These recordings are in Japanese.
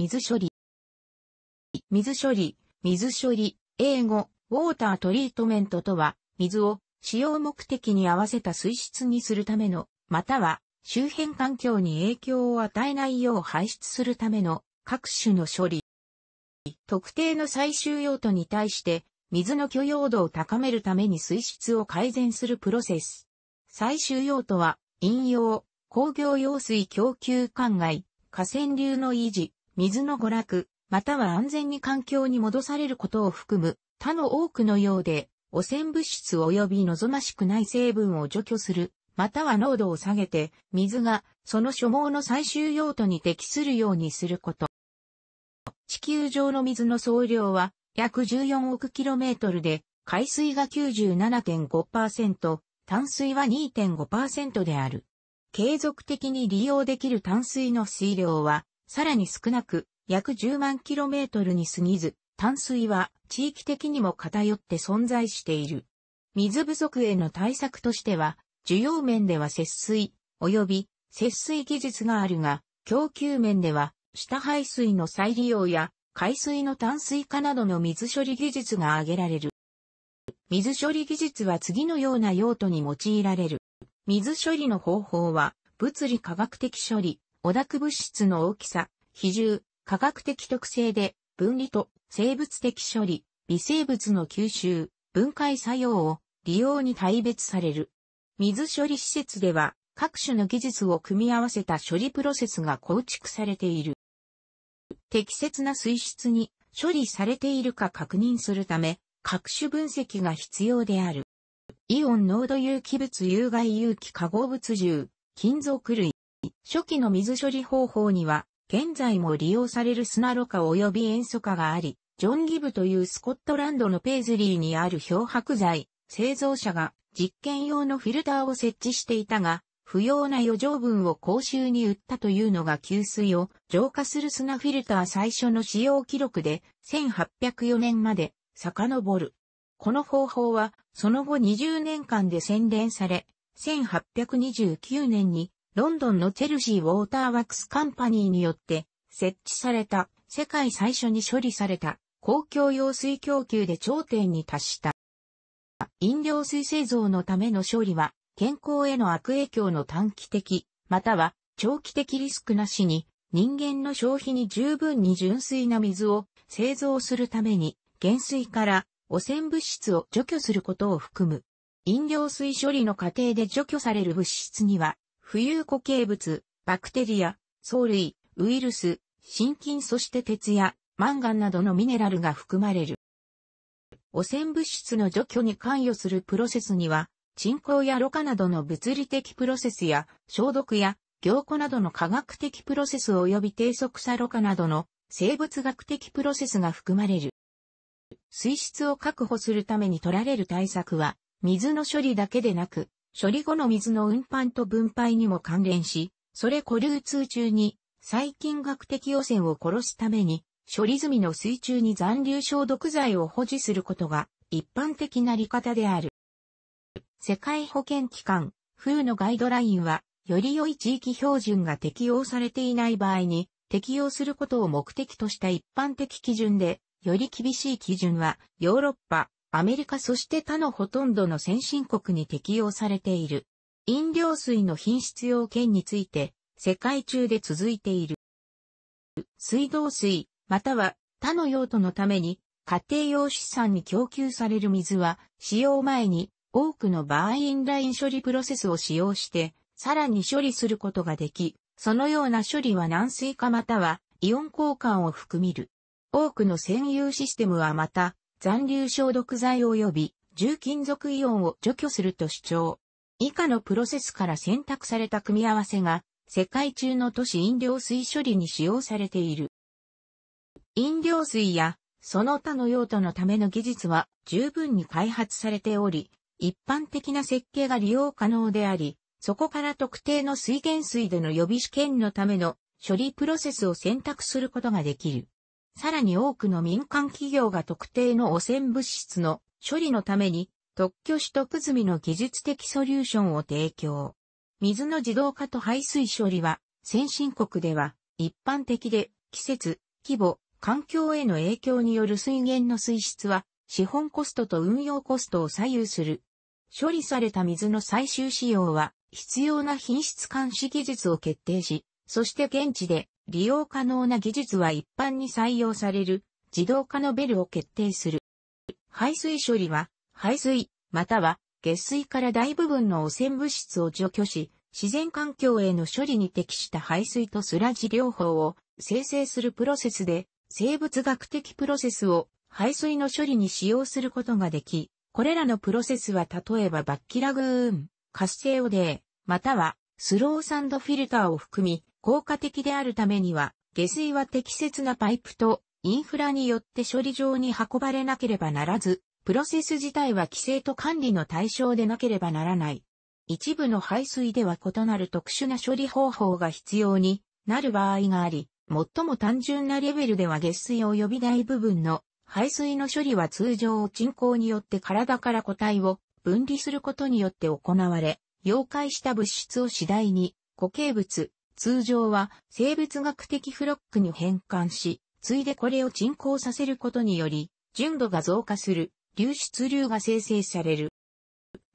水処理。水処理、水処理、英語、ウォータートリートメントとは、水を使用目的に合わせた水質にするための、または周辺環境に影響を与えないよう排出するための各種の処理。特定の最終用途に対して水の許容度を高めるために水質を改善するプロセス。最終用途は飲用、工業用水供給管外、河川流の維持、水の娯楽、または安全に環境に戻されることを含む他の多くのようで、汚染物質及び望ましくない成分を除去する、または濃度を下げて、水がその所望の最終用途に適するようにすること。地球上の水の総量は約14億キロメートルで、海水が97.5%、淡水は2.5%である。継続的に利用できる淡水の水量はさらに少なく、約10万キロメートルに過ぎず、淡水は地域的にも偏って存在している。水不足への対策としては、需要面では節水、及び節水技術があるが、供給面では、下排水の再利用や、海水の淡水化などの水処理技術が挙げられる。水処理技術は次のような用途に用いられる。水処理の方法は、物理科学的処理、汚濁物質の大きさ、比重、科学的特性で、分離と生物的処理、微生物の吸収、分解作用を利用に大別される。水処理施設では、各種の技術を組み合わせた処理プロセスが構築されている。適切な水質に処理されているか確認するため、各種分析が必要である。イオン濃度有機物有害有機化合物重、金属類、初期の水処理方法には、現在も利用される砂ろ過及び塩素化があり、ジョン・ギブというスコットランドのペイズリーにある漂白剤、製造者が実験用のフィルターを設置していたが、不要な余剰分を公衆に売ったというのが給水を浄化する砂フィルター最初の使用記録で1804年まで遡る。この方法はその後20年間で洗練され、1829年にロンドンのチェルシーウォーターワックスカンパニーによって設置された世界最初に処理された公共用水供給で頂点に達した。飲料水製造のための処理は健康への悪影響の短期的、または長期的リスクなしに人間の消費に十分に純粋な水を製造するために減水から汚染物質を除去することを含む。飲料水処理の過程で除去される物質には浮遊固形物、バクテリア、藻類、ウイルス、心筋そして鉄やマンガンなどのミネラルが含まれる。汚染物質の除去に関与するプロセスには、沈降やろ過などの物理的プロセスや、消毒や、凝固などの科学的プロセス及び低速さろ過などの生物学的プロセスが含まれる。水質を確保するために取られる対策は、水の処理だけでなく、処理後の水の運搬と分配にも関連し、それ古流通中に細菌学的汚染を殺すために、処理済みの水中に残留消毒剤を保持することが一般的な理方である。世界保健機関、風のガイドラインは、より良い地域標準が適用されていない場合に、適用することを目的とした一般的基準で、より厳しい基準は、ヨーロッパ、アメリカそして他のほとんどの先進国に適用されている。飲料水の品質要件について、世界中で続いている。水道水、または他の用途のために、家庭用資産に供給される水は、使用前に多くの場合インライン処理プロセスを使用して、さらに処理することができ、そのような処理は軟水化またはイオン交換を含みる。多くの占有システムはまた、残留消毒剤及び重金属イオンを除去すると主張。以下のプロセスから選択された組み合わせが、世界中の都市飲料水処理に使用されている。飲料水や、その他の用途のための技術は十分に開発されており、一般的な設計が利用可能であり、そこから特定の水源水での予備試験のための処理プロセスを選択することができる。さらに多くの民間企業が特定の汚染物質の処理のために特許取得済みの技術的ソリューションを提供。水の自動化と排水処理は先進国では一般的で季節、規模、環境への影響による水源の水質は資本コストと運用コストを左右する。処理された水の最終使用は必要な品質監視技術を決定し、そして現地で利用可能な技術は一般に採用される自動化のベルを決定する。排水処理は排水または下水から大部分の汚染物質を除去し自然環境への処理に適した排水とスラジ療法を生成するプロセスで生物学的プロセスを排水の処理に使用することができ、これらのプロセスは例えばバッキラグーン、活性オデー、またはスローサンドフィルターを含み、効果的であるためには、下水は適切なパイプとインフラによって処理場に運ばれなければならず、プロセス自体は規制と管理の対象でなければならない。一部の排水では異なる特殊な処理方法が必要になる場合があり、最も単純なレベルでは下水及び大部分の排水の処理は通常沈降によって体から個体を分離することによって行われ、溶解した物質を次第に固形物、通常は生物学的フロックに変換し、ついでこれを沈降させることにより、純度が増加する、流出流が生成される。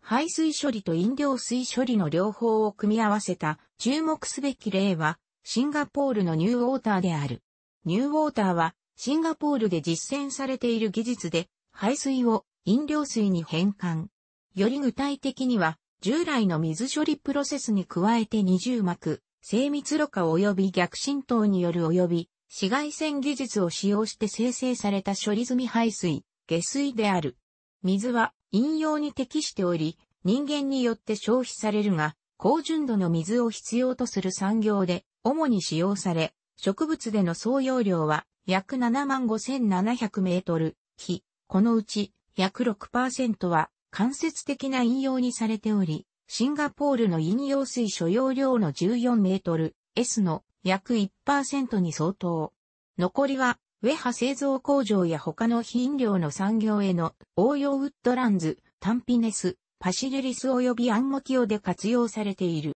排水処理と飲料水処理の両方を組み合わせた注目すべき例は、シンガポールのニューウォーターである。ニューウォーターは、シンガポールで実践されている技術で、排水を飲料水に変換。より具体的には、従来の水処理プロセスに加えて二重膜、精密ろ過及び逆浸透による及び、紫外線技術を使用して生成された処理済み排水、下水である。水は飲用に適しており、人間によって消費されるが、高純度の水を必要とする産業で、主に使用され、植物での総容量は約75,700メートル、比、このうち約6%は間接的な引用にされており、シンガポールの飲用水所要量の14メートル S の約1%に相当。残りは、ウェハ製造工場や他の品料の産業への応用ウッドランズ、タンピネス、パシリリス及びアンモキオで活用されている。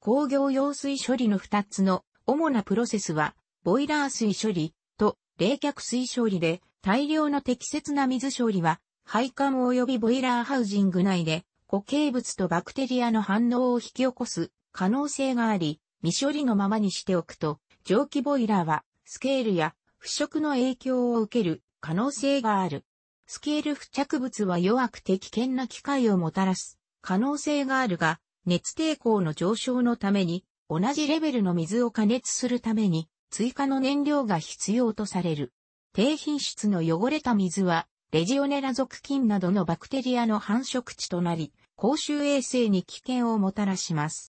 工業用水処理の2つの主なプロセスは、ボイラー水処理と冷却水処理で、大量の適切な水処理は、配管及びボイラーハウジング内で固形物とバクテリアの反応を引き起こす可能性があり、未処理のままにしておくと、蒸気ボイラーはスケールや腐食の影響を受ける可能性がある。スケール付着物は弱くて危険な機械をもたらす可能性があるが、熱抵抗の上昇のために、同じレベルの水を加熱するために、追加の燃料が必要とされる。低品質の汚れた水は、レジオネラ属菌などのバクテリアの繁殖地となり、公衆衛生に危険をもたらします。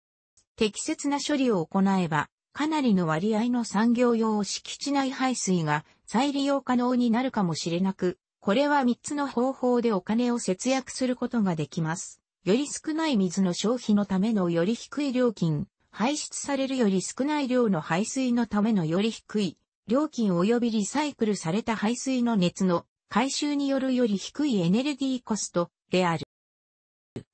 適切な処理を行えば、かなりの割合の産業用敷地内排水が再利用可能になるかもしれなく、これは3つの方法でお金を節約することができます。より少ない水の消費のためのより低い料金、排出されるより少ない量の排水のためのより低い料金及びリサイクルされた排水の熱の回収によるより低いエネルギーコストである。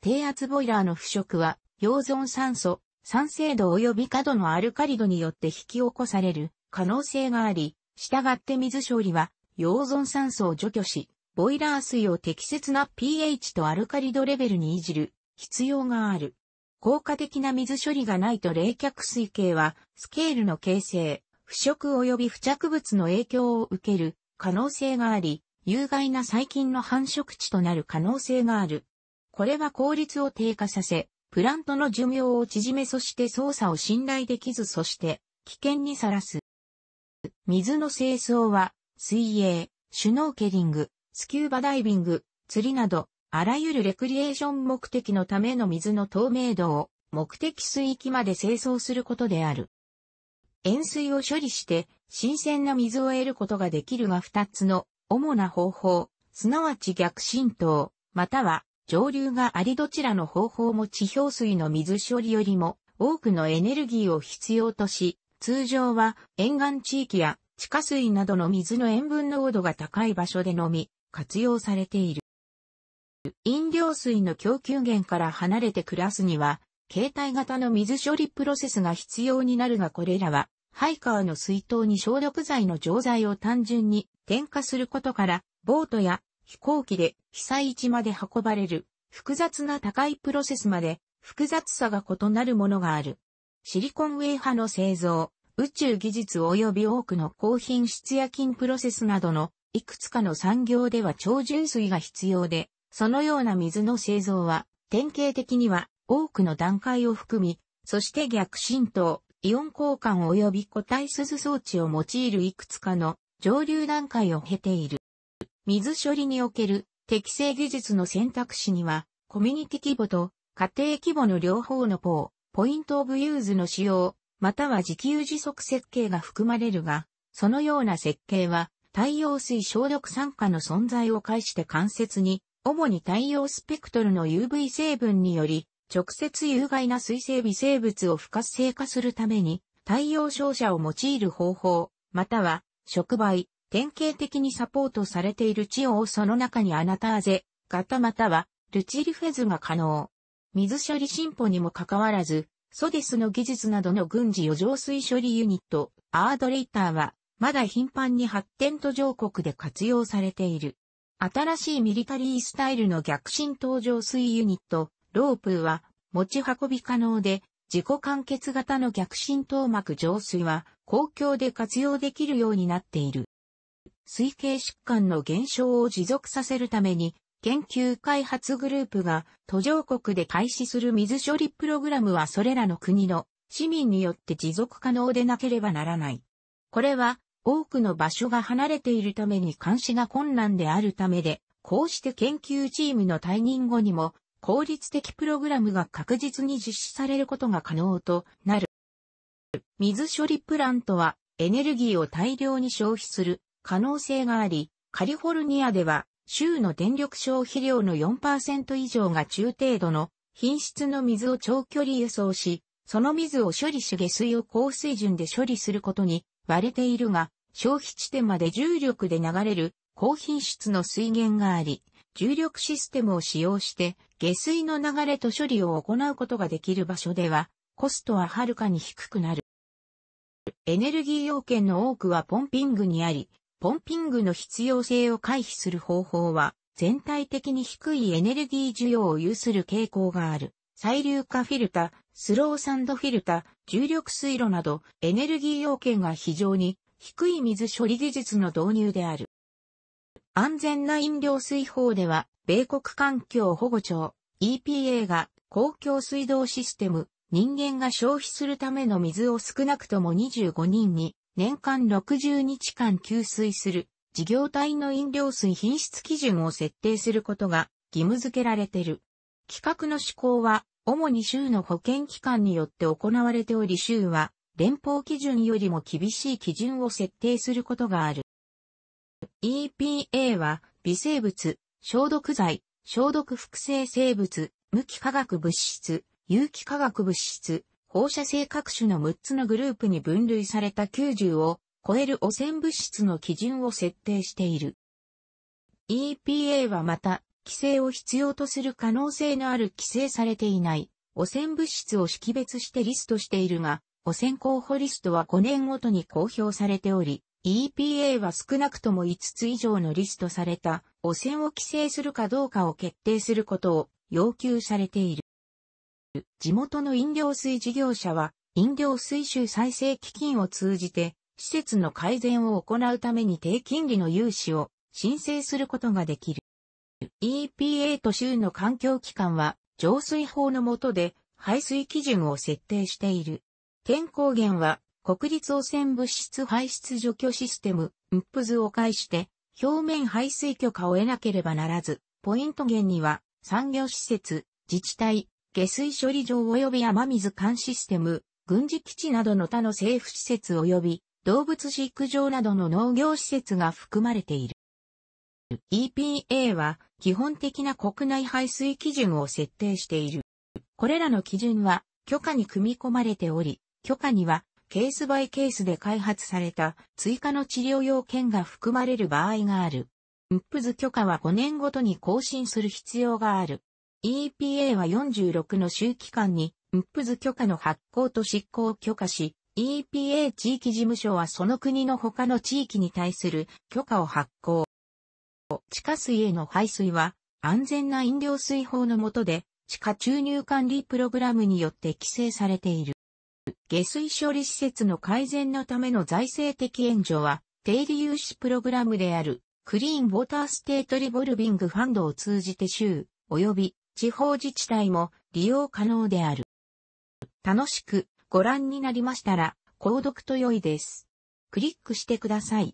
低圧ボイラーの腐食は、溶存酸素、酸性度及び過度のアルカリ度によって引き起こされる可能性があり、したがって水処理は、溶存酸素を除去し、ボイラー水を適切な pH とアルカリ度レベルにいじる必要がある。効果的な水処理がないと冷却水系は、スケールの形成、腐食及び付着物の影響を受ける可能性があり、有害な細菌の繁殖地となる可能性がある。これは効率を低下させ、プラントの寿命を縮めそして操作を信頼できずそして危険にさらす。水の清掃は水泳、シュノーケリング、スキューバダイビング、釣りなどあらゆるレクリエーション目的のための水の透明度を目的水域まで清掃することである。塩水を処理して新鮮な水を得ることができるが2つの主な方法、すなわち逆浸透、または上流がありどちらの方法も地表水の水処理よりも多くのエネルギーを必要とし、通常は沿岸地域や地下水などの水の塩分濃度が高い場所でのみ活用されている。飲料水の供給源から離れて暮らすには、携帯型の水処理プロセスが必要になるがこれらは、ハイカーの水筒に消毒剤の錠剤を単純に添加することから、ボートや飛行機で被災地まで運ばれる複雑な高いプロセスまで複雑さが異なるものがある。シリコンウェイ派の製造、宇宙技術及び多くの高品質や金プロセスなどのいくつかの産業では超純水が必要で、そのような水の製造は典型的には多くの段階を含み、そして逆浸透、イオン交換及び固体鈴装置を用いるいくつかの上流段階を経ている。水処理における適正技術の選択肢には、コミュニティ規模と家庭規模の両方のポー、ポイントオブユーズの使用、または自給自足設計が含まれるが、そのような設計は、太陽水消毒酸化の存在を介して間接に、主に太陽スペクトルの UV 成分により、直接有害な水性微生物を不活性化するために、太陽照射を用いる方法、または、触媒、典型的にサポートされている地をその中にアナターゼ、型またはルチリフェズが可能。水処理進歩にもかかわらず、ソデスの技術などの軍事余剰水処理ユニット、アードレイターは、まだ頻繁に発展途上国で活用されている。新しいミリタリースタイルの逆進登場水ユニット、ロープは持ち運び可能で、自己完結型の逆進頭膜浄水は公共で活用できるようになっている。推計疾患の減少を持続させるために、研究開発グループが途上国で開始する水処理プログラムはそれらの国の市民によって持続可能でなければならない。これは多くの場所が離れているために監視が困難であるためで、こうして研究チームの退任後にも効率的プログラムが確実に実施されることが可能となる。水処理プラントはエネルギーを大量に消費する可能性があり、カリフォルニアでは州の電力消費量の4%以上が中程度の品質の水を長距離輸送し、その水を処理し下水を高水準で処理することに割れているが、消費地点まで重力で流れる高品質の水源があり、重力システムを使用して下水の流れと処理を行うことができる場所では、コストははるかに低くなる。エネルギー要件の多くはポンピングにあり、ポンピングの必要性を回避する方法は、全体的に低いエネルギー需要を有する傾向がある。細粒化フィルタ、スローサンドフィルタ、重力水路など、エネルギー要件が非常に低い水処理技術の導入である。安全な飲料水法では、米国環境保護庁、EPA が公共水道システム、人間が消費するための水を少なくとも25人に年間60日間給水する事業体の飲料水品質基準を設定することが義務付けられている。企画の施行は主に州の保健機関によって行われており州は連邦基準よりも厳しい基準を設定することがある。EPA は微生物、消毒剤、消毒複製生物、無機化学物質、有機化学物質、放射性各種の6つのグループに分類された90を超える汚染物質の基準を設定している。EPA はまた、規制を必要とする可能性のある規制されていない汚染物質を識別してリストしているが、汚染候補リストは5年ごとに公表されており、EPA は少なくとも5つ以上のリストされた汚染を規制するかどうかを決定することを要求されている。地元の飲料水事業者は、飲料水種再生基金を通じて、施設の改善を行うために低金利の融資を申請することができる。EPA と州の環境機関は、浄水法の下で排水基準を設定している。天候源は、国立汚染物質排出除去システム、ムップズを介して、表面排水許可を得なければならず、ポイント源には、産業施設、自治体、下水処理場及び雨水管システム、軍事基地などの他の政府施設及び動物飼育場などの農業施設が含まれている。EPA は基本的な国内排水基準を設定している。これらの基準は許可に組み込まれており、許可にはケースバイケースで開発された追加の治療要件が含まれる場合がある。うップず許可は5年ごとに更新する必要がある。EPA は46の州機関に、ムップズ許可の発行と執行を許可し、EPA 地域事務所はその国の他の地域に対する許可を発行。地下水への排水は、安全な飲料水法の下で、地下注入管理プログラムによって規制されている。下水処理施設の改善のための財政的援助は、定理融資プログラムである、クリーンウォーターステートリボルビングファンドを通じて州、及び地方自治体も利用可能である。楽しくご覧になりましたら、購読と良いです。クリックしてください。